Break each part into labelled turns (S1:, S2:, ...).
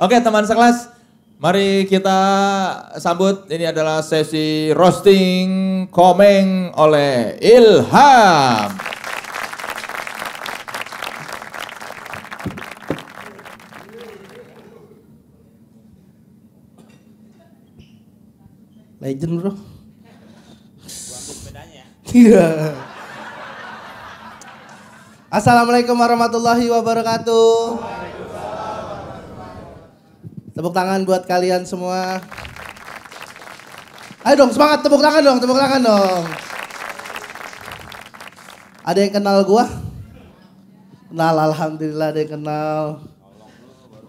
S1: Oke teman sekelas, mari kita sambut ini adalah sesi roasting komeng oleh Ilham.
S2: Legend bro. Iya. Assalamualaikum warahmatullahi wabarakatuh. Tepuk tangan buat kalian semua. Ayo dong semangat tepuk tangan dong, tepuk tangan dong. Ada yang kenal gua? Kenal alhamdulillah ada yang kenal.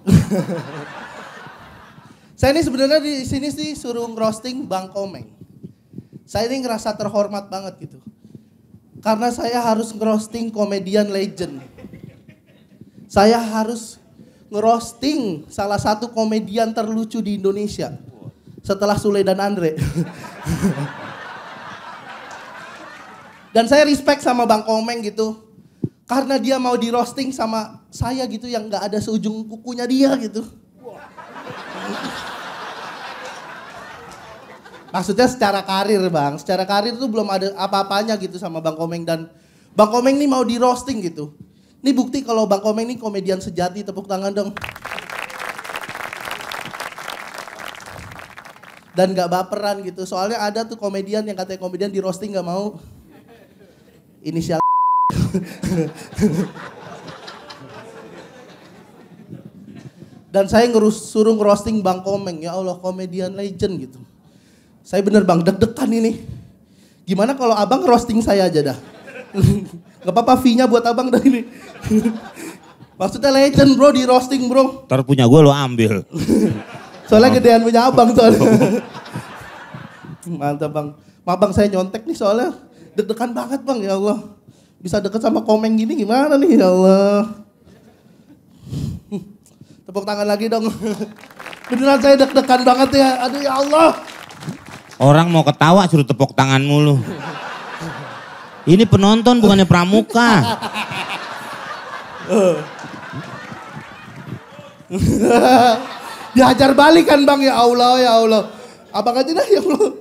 S2: Saya ini sebenarnya di sini sih suruh roasting Bang Komeng. Saya ini ngerasa terhormat banget gitu. Karena saya harus ngerosting komedian legend. Saya harus ngerosting salah satu komedian terlucu di Indonesia setelah Sule dan Andre. dan saya respect sama Bang Komeng gitu. Karena dia mau di roasting sama saya gitu yang gak ada seujung kukunya dia gitu. Maksudnya secara karir bang, secara karir tuh belum ada apa-apanya gitu sama Bang Komeng dan Bang Komeng nih mau di roasting gitu. Ini bukti kalau Bang Komeng ini komedian sejati, tepuk tangan dong. Dan gak baperan gitu, soalnya ada tuh komedian yang katanya komedian di roasting gak mau. Inisial Dan saya ngerus, suruh ngerosting Bang Komeng, ya Allah komedian legend gitu. Saya bener bang deg-degan ini. Gimana kalau abang roasting saya aja dah? Gak apa-apa fee-nya buat abang dari ini. Maksudnya legend bro di roasting bro.
S1: Ntar punya gue lo ambil. soalnya oh. gedean punya abang soalnya.
S2: Mantap bang. Maaf bang saya nyontek nih soalnya deg-degan banget bang ya Allah. Bisa deket sama komeng gini gimana nih ya Allah. Tepuk tangan lagi dong. Beneran saya deg-degan banget ya. Aduh ya Allah.
S1: Orang mau ketawa suruh tepuk tangan mulu. Ini penonton bukannya pramuka.
S2: Diajar balik kan bang ya Allah ya Allah. Abang aja dah ya Allah.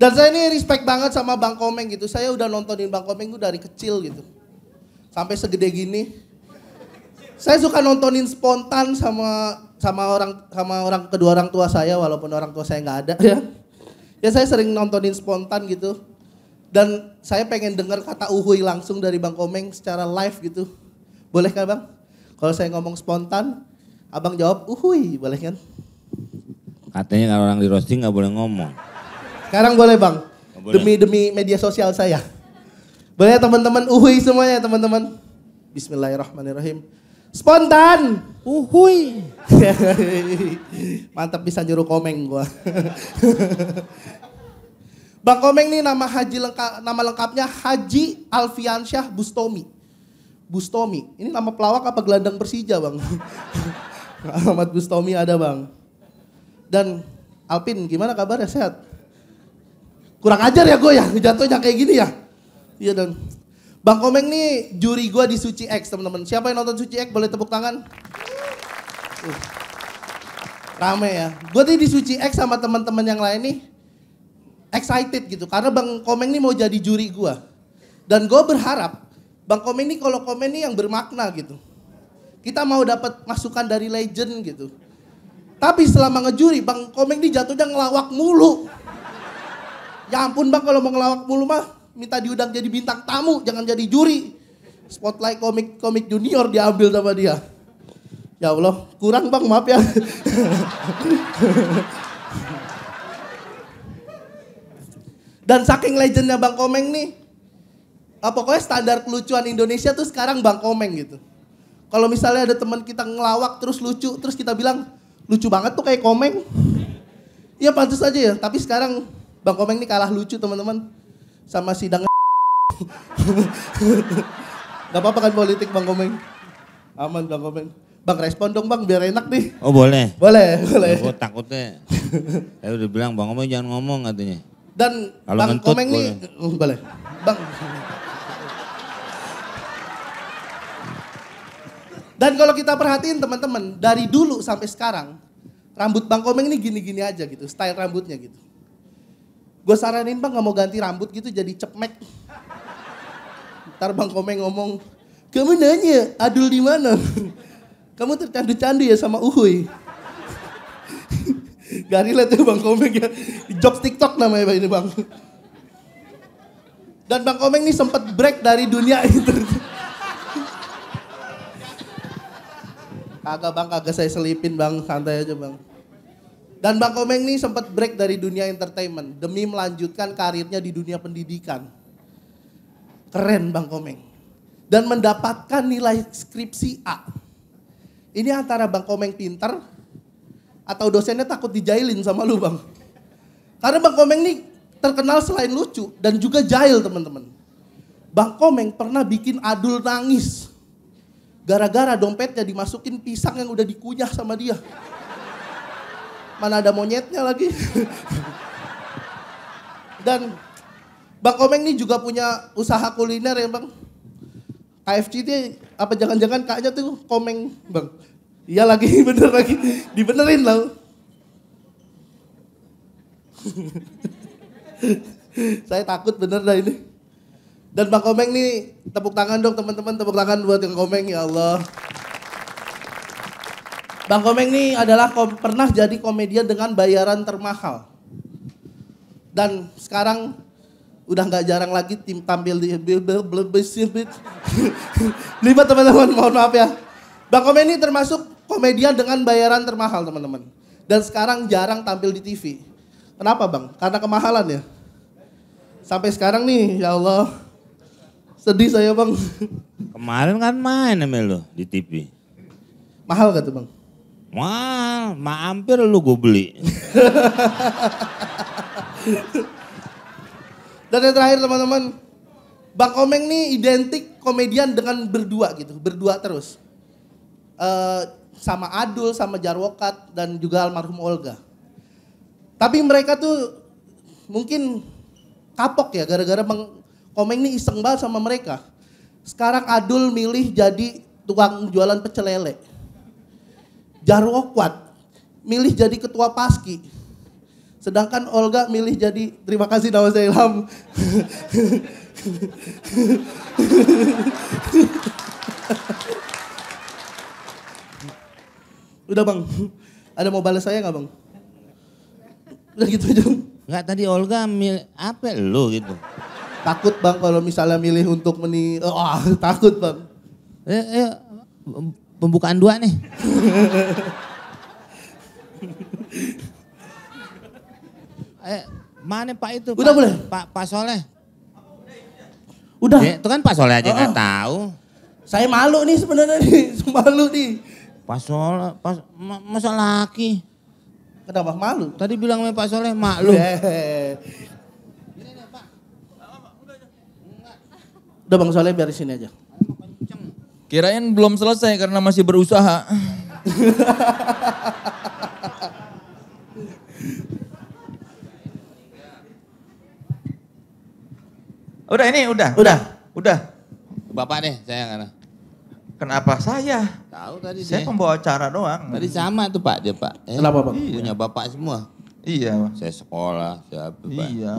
S2: Dan saya ini respect banget sama Bang Komeng gitu. Saya udah nontonin Bang Komeng itu dari kecil gitu. Sampai segede gini. Saya suka nontonin spontan sama sama orang sama orang kedua orang tua saya walaupun orang tua saya nggak ada ya. Ya saya sering nontonin spontan gitu dan saya pengen dengar kata uhui langsung dari Bang Komeng secara live gitu. Boleh kan Bang? Kalau saya ngomong spontan, Abang jawab uhui, boleh kan?
S1: Katanya kalau orang di roasting gak boleh ngomong.
S2: Sekarang boleh Bang. Demi demi media sosial saya. Boleh teman-teman uhui semuanya teman-teman. Bismillahirrahmanirrahim. Spontan. Uhui. Mantap bisa nyuruh komeng gua. Bang Komeng nih nama haji lengka, nama lengkapnya Haji Alfiansyah Bustomi. Bustomi. Ini nama pelawak apa gelandang Persija, Bang? Alamat Bustomi ada, Bang. Dan Alpin, gimana kabarnya? Sehat? Kurang ajar ya gue ya, jatuhnya kayak gini ya. Iya dan Bang Komeng nih juri gue di Suci X teman-teman. Siapa yang nonton Suci X boleh tepuk tangan? Uh. Rame ya. Gue tadi di Suci X sama teman-teman yang lain nih excited gitu karena Bang Komeng ini mau jadi juri gua. Dan gue berharap Bang Komeng ini kalau komen ini yang bermakna gitu. Kita mau dapat masukan dari legend gitu. Tapi selama ngejuri Bang Komeng ini jatuhnya ngelawak mulu. Ya ampun Bang kalau mau ngelawak mulu mah minta diundang jadi bintang tamu, jangan jadi juri. Spotlight komik-komik junior diambil sama dia. Ya Allah, kurang Bang, maaf ya. Dan saking legendnya Bang Komeng nih, apa eh, pokoknya standar kelucuan Indonesia tuh sekarang Bang Komeng gitu. Kalau misalnya ada teman kita ngelawak terus lucu, terus kita bilang lucu banget tuh kayak Komeng. Iya pantas aja ya, tapi sekarang Bang Komeng ini kalah lucu teman-teman sama sidang Gak apa-apa kan politik Bang Komeng. Aman Bang Komeng. Bang respon dong Bang biar enak nih. Oh boleh. Boleh, boleh. Aku ya, takutnya.
S1: Saya udah bilang Bang Komeng jangan ngomong katanya.
S2: Dan Kalau Bang Komeng nih, boleh. Uh, boleh. Bang. Dan kalau kita perhatiin teman-teman, dari dulu sampai sekarang, rambut Bang Komeng ini gini-gini aja gitu, style rambutnya gitu. Gue saranin Bang gak mau ganti rambut gitu jadi cepmek. Ntar Bang Komeng ngomong, kamu nanya adul di mana? Kamu tercandu-candu ya sama Uhuy. Gak relate tuh Bang Komeng ya. Job TikTok namanya Bang ini Bang. Dan Bang Komeng nih sempat break dari dunia itu. Kagak bang, kagak saya selipin bang, santai aja bang. Dan Bang Komeng nih sempat break dari dunia entertainment demi melanjutkan karirnya di dunia pendidikan. Keren Bang Komeng. Dan mendapatkan nilai skripsi A. Ini antara Bang Komeng pinter atau dosennya takut dijailin sama lu bang. Karena Bang Komeng nih terkenal selain lucu dan juga jahil teman-teman. Bang Komeng pernah bikin Adul nangis. Gara-gara dompetnya dimasukin pisang yang udah dikunyah sama dia. Mana ada monyetnya lagi. dan Bang Komeng nih juga punya usaha kuliner ya Bang. KFC dia apa jangan-jangan kayaknya tuh Komeng Bang. Iya lagi bener lagi. Dibenerin loh. Saya takut bener dah ini. Dan Bang Komeng nih tepuk tangan dong teman-teman, tepuk tangan buat yang Komeng ya Allah. Bang Komeng ini adalah kom pernah jadi komedian dengan bayaran termahal. Dan sekarang udah nggak jarang lagi tim tampil di Libat teman-teman, mohon maaf ya. Bang Komeng ini termasuk komedian dengan bayaran termahal teman-teman. Dan sekarang jarang tampil di TV. Kenapa bang? Karena kemahalan ya. Sampai sekarang nih, ya Allah. Sedih saya bang.
S1: Kemarin kan main sama lo di TV. Mahal gak tuh bang? Mahal, ma hampir lu gue beli.
S2: Dan yang terakhir teman-teman, Bang Komeng nih identik komedian dengan berdua gitu, berdua terus. Uh, sama Adul, sama Jarwokat dan juga almarhum Olga. Tapi mereka tuh mungkin kapok ya gara-gara Komeng ini iseng banget sama mereka. Sekarang Adul milih jadi tukang jualan pecel lele. jarwokat milih jadi ketua paski. Sedangkan Olga milih jadi terima kasih nama saya Ilham. Udah bang, ada mau balas saya nggak bang? Udah gitu aja. Enggak tadi Olga mil apa lo gitu. Takut bang kalau misalnya milih untuk meni... Oh, ah, takut bang. Eh, eh, pembukaan dua nih.
S1: eh, mana Pak itu? Udah boleh. Pak Pak Soleh. Udah. Ya, itu kan Pak Soleh aja nggak oh. oh. tahu. Saya malu nih sebenarnya nih, malu nih. Pak Soleh, pas, masa laki.
S2: Kenapa malu? Tadi bilang sama Pak Soleh malu. Iya. Udah Bang Soleh biar sini aja.
S1: Kirain belum selesai karena masih berusaha. udah ini udah. Udah. Udah. Bapak nih, saya karena. Kenapa saya? Tahu tadi Saya deh. pembawa acara doang. Tadi sama tuh Pak dia Pak. Eh, Kenapa Pak? Iya. Punya Bapak semua. Iya. Saya sekolah, saya apa, Pak. Iya.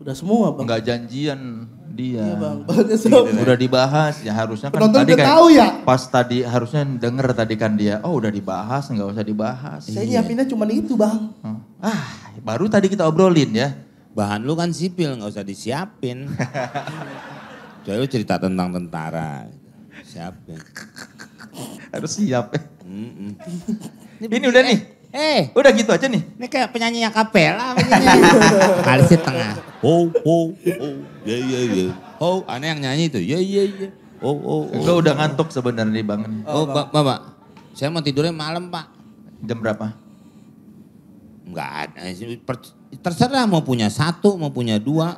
S1: Udah semua Bang. Enggak janjian dia. Iya Bang. Iya, udah dibahas ya harusnya kan Penonton tadi kan tahu ya. Pas tadi harusnya denger tadi kan dia, oh udah dibahas, enggak usah dibahas. Saya iya.
S2: nyiapinnya cuma itu Bang. Hmm.
S1: Ah, baru tadi kita obrolin ya. Bahan lu kan sipil, nggak usah disiapin. Jadi cerita tentang tentara siap ya. Harus siap. Ya. Mm -mm. Ini, ini udah nih. Eh, udah gitu aja nih. Ini kayak penyanyi yang lah Kali sih tengah. Oh, oh, oh, ya ya ya. Ho, Oh, aneh yang nyanyi itu. Ya ya ya. Oh, oh, oh. Gue udah ngantuk sebenarnya bang Oh, oh Bapak. Bapak. Saya mau tidurnya malam, Pak. Jam berapa? Enggak ada. Terserah mau punya satu, mau punya dua.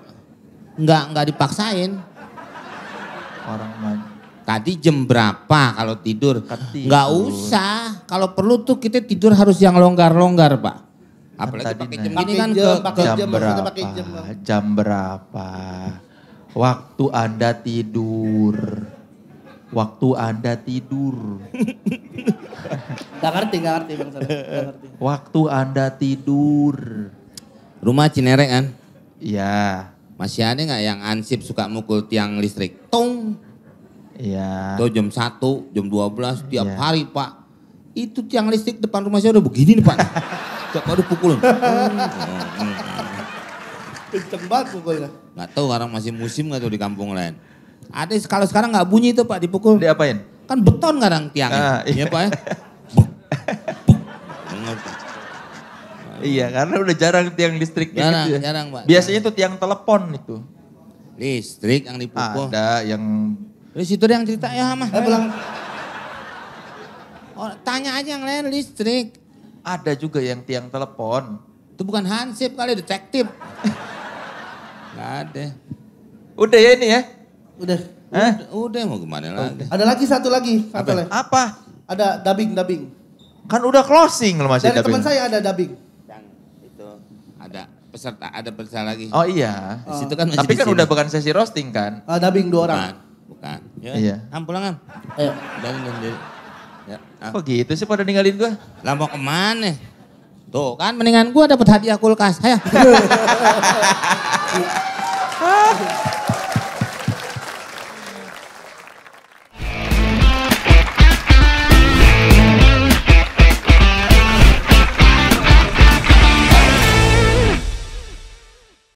S1: Enggak, enggak dipaksain. Orang maju. Tadi jam berapa kalau tidur? Ketidur. Nggak usah. Kalau perlu tuh kita tidur harus yang longgar-longgar, Pak. Kan Apalagi pakai jam gini kan jam, ke, jam, jam berapa? jam, berapa? Waktu Anda tidur. Waktu Anda tidur.
S2: gak ngerti, gak ngerti Bang ngerti.
S1: Waktu Anda tidur. Rumah Cinere kan? Iya. Masih ada nggak yang ansip suka mukul tiang listrik? Tung. Iya. Atau jam 1, jam 12 tiap ya. hari, Pak. Itu tiang listrik depan rumah saya udah begini nih, Pak. Tiap hari pukul. Kenceng banget pukulnya. Gak tahu orang masih musim gak tuh di kampung lain. Ada kalau sekarang nggak bunyi itu Pak dipukul. Diapain? Kan beton kadang tiangnya. Ah, iya. iya Pak ya. Iya, karena udah jarang tiang listrik gitu jarang, gitu ya. Jarang, Pak. Biasanya tuh tiang telepon itu. Listrik yang dipukul. Ada yang di situ yang cerita ya mah. Eh, pulang. Oh, tanya aja yang lain listrik. Ada juga yang tiang telepon. Itu bukan hansip kali detektif. Gak ada. Udah ya ini ya? Udah. Eh? Udah, mau gimana lagi?
S2: Ada lagi satu lagi. Apa? Lagi. Apa? Ada dubbing, dubbing. Kan udah closing loh masih Dari dubbing. teman saya ada dubbing. Yang itu
S1: ada peserta, ada peserta lagi. Oh iya. Di situ kan oh. masih Tapi kan udah bukan sesi roasting kan? Uh, dubbing dua orang. Nah. Bukan. Ya. Iya. Am pulang am. Ayo. Dan dan Ya. Apa Kok gitu sih pada ninggalin gue? Lah mau kemana? Tuh kan mendingan gue dapet hadiah kulkas. Ayo.